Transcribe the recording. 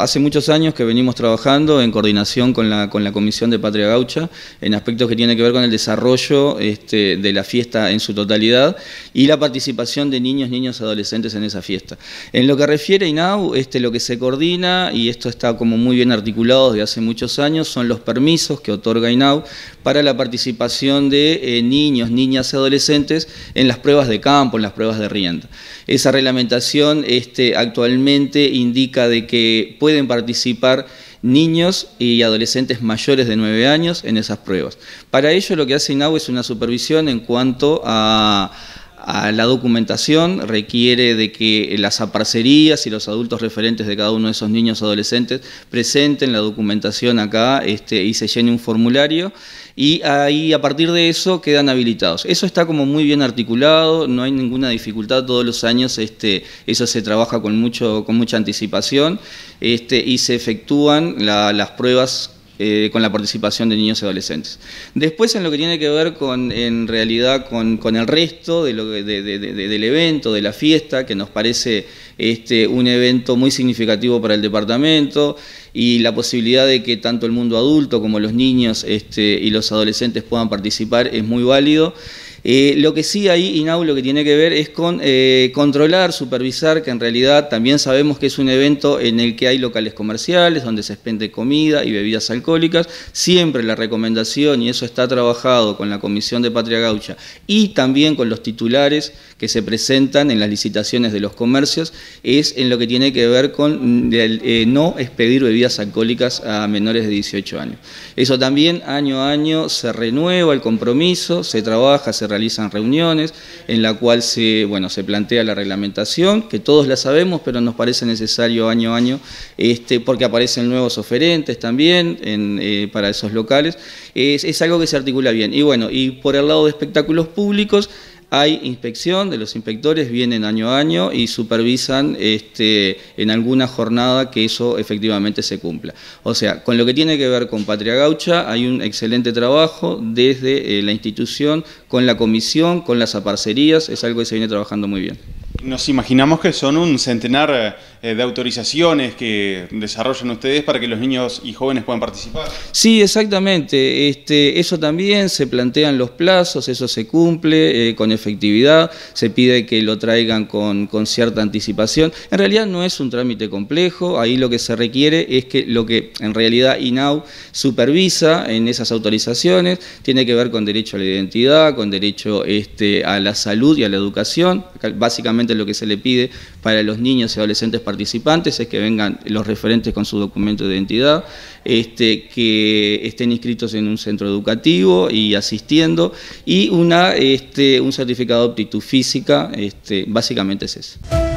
hace muchos años que venimos trabajando en coordinación con la, con la Comisión de Patria Gaucha en aspectos que tienen que ver con el desarrollo este, de la fiesta en su totalidad y la participación de niños, niños, adolescentes en esa fiesta. En lo que refiere a INAU, este, lo que se coordina, y esto está como muy bien articulado desde hace muchos años, son los permisos que otorga INAU para la participación de eh, niños, niñas y adolescentes en las pruebas de campo, en las pruebas de rienda. Esa reglamentación este, actualmente indica de que pueden participar niños y adolescentes mayores de 9 años en esas pruebas. Para ello lo que hace INAU es una supervisión en cuanto a la documentación requiere de que las aparcerías y los adultos referentes de cada uno de esos niños adolescentes presenten la documentación acá este, y se llene un formulario y ahí a partir de eso quedan habilitados. Eso está como muy bien articulado, no hay ninguna dificultad todos los años, este, eso se trabaja con, mucho, con mucha anticipación este, y se efectúan las pruebas eh, con la participación de niños y adolescentes. Después, en lo que tiene que ver con, en realidad con, el resto del evento, de la fiesta, que nos parece este, un evento muy significativo para el departamento y la posibilidad de que tanto el mundo adulto como los niños este, y los adolescentes puedan participar es muy válido. Eh, lo que sí ahí, Inau, lo que tiene que ver es con eh, controlar, supervisar, que en realidad también sabemos que es un evento en el que hay locales comerciales, donde se expende comida y bebidas alcohólicas. Siempre la recomendación, y eso está trabajado con la Comisión de Patria Gaucha y también con los titulares que se presentan en las licitaciones de los comercios, es en lo que tiene que ver con mm, eh, no expedir bebidas alcohólicas a menores de 18 años. Eso también año a año se renueva el compromiso, se trabaja, se realizan reuniones en la cual se, bueno, se plantea la reglamentación, que todos la sabemos, pero nos parece necesario año a año, este, porque aparecen nuevos oferentes también eh, para esos locales. Es, es algo que se articula bien. Y bueno, y por el lado de espectáculos públicos, hay inspección de los inspectores, vienen año a año y supervisan este, en alguna jornada que eso efectivamente se cumpla. O sea, con lo que tiene que ver con Patria Gaucha, hay un excelente trabajo desde eh, la institución, con la comisión, con las aparcerías, es algo que se viene trabajando muy bien. Nos imaginamos que son un centenar eh, de autorizaciones que desarrollan ustedes para que los niños y jóvenes puedan participar. Sí, exactamente. Este, eso también se plantean los plazos, eso se cumple eh, con efectividad, se pide que lo traigan con, con cierta anticipación. En realidad no es un trámite complejo, ahí lo que se requiere es que lo que en realidad INAU supervisa en esas autorizaciones tiene que ver con derecho a la identidad, con derecho este, a la salud y a la educación, básicamente lo que se le pide para los niños y adolescentes participantes es que vengan los referentes con su documento de identidad, este, que estén inscritos en un centro educativo y asistiendo, y una, este, un certificado de aptitud física, este, básicamente es eso.